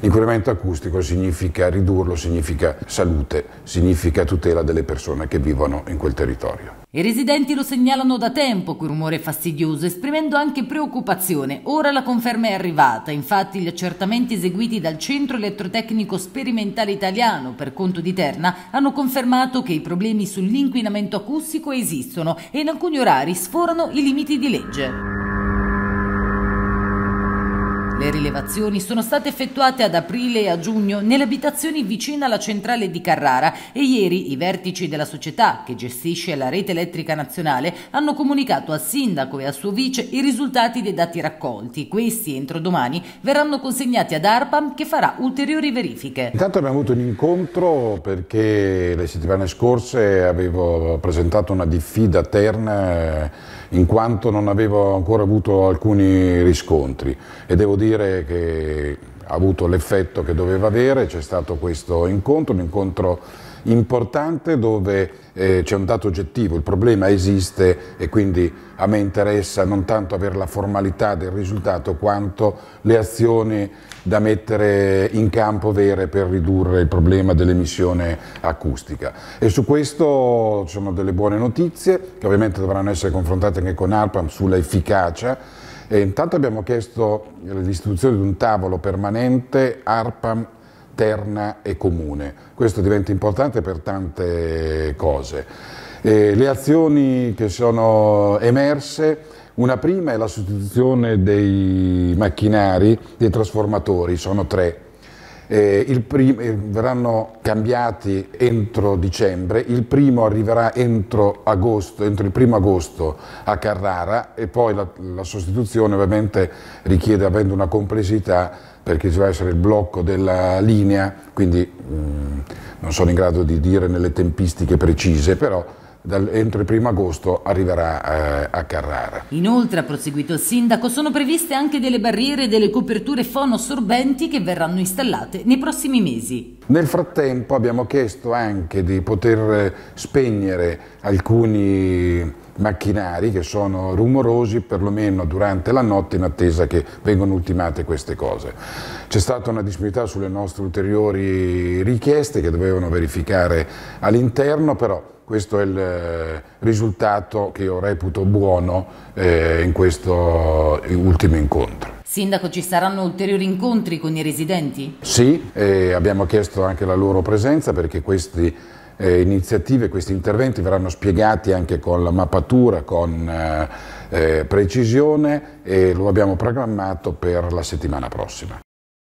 L'inquinamento acustico significa ridurlo, significa salute, significa tutela delle persone che vivono in quel territorio. I residenti lo segnalano da tempo quel rumore fastidioso, esprimendo anche preoccupazione. Ora la conferma è arrivata, infatti gli accertamenti eseguiti dal Centro Elettrotecnico Sperimentale Italiano per conto di Terna hanno confermato che i problemi sull'inquinamento acustico esistono e in alcuni orari sforano i limiti di legge. Le rilevazioni sono state effettuate ad aprile e a giugno nelle abitazioni vicine alla centrale di Carrara e ieri i vertici della società che gestisce la rete elettrica nazionale hanno comunicato al sindaco e al suo vice i risultati dei dati raccolti. Questi entro domani verranno consegnati ad ARPAM che farà ulteriori verifiche. Intanto abbiamo avuto un incontro perché le settimane scorse avevo presentato una diffida terna eh, in quanto non avevo ancora avuto alcuni riscontri e devo dire dire che ha avuto l'effetto che doveva avere, c'è stato questo incontro, un incontro importante dove eh, c'è un dato oggettivo, il problema esiste e quindi a me interessa non tanto avere la formalità del risultato quanto le azioni da mettere in campo vere per ridurre il problema dell'emissione acustica. E su questo ci sono delle buone notizie che ovviamente dovranno essere confrontate anche con ARPAM sulla efficacia e intanto abbiamo chiesto l'istituzione di un tavolo permanente ARPAM Terna e Comune. Questo diventa importante per tante cose. E le azioni che sono emerse una prima è la sostituzione dei macchinari, dei trasformatori, sono tre. Eh, primo, eh, verranno cambiati entro dicembre, il primo arriverà entro, agosto, entro il primo agosto a Carrara e poi la, la sostituzione ovviamente richiede, avendo una complessità, perché ci deve essere il blocco della linea, quindi mh, mm, non sono in grado di dire nelle tempistiche precise, però dal, entro il primo agosto arriverà eh, a Carrara. Inoltre, ha proseguito il sindaco, sono previste anche delle barriere e delle coperture fonosorbenti che verranno installate nei prossimi mesi. Nel frattempo abbiamo chiesto anche di poter eh, spegnere alcuni macchinari che sono rumorosi perlomeno durante la notte in attesa che vengano ultimate queste cose. C'è stata una disponibilità sulle nostre ulteriori richieste che dovevano verificare all'interno, però questo è il eh, risultato che io reputo buono eh, in questo ultimo incontro. Sindaco, ci saranno ulteriori incontri con i residenti? Sì, eh, abbiamo chiesto anche la loro presenza perché queste eh, iniziative, questi interventi verranno spiegati anche con la mappatura, con eh, eh, precisione e lo abbiamo programmato per la settimana prossima.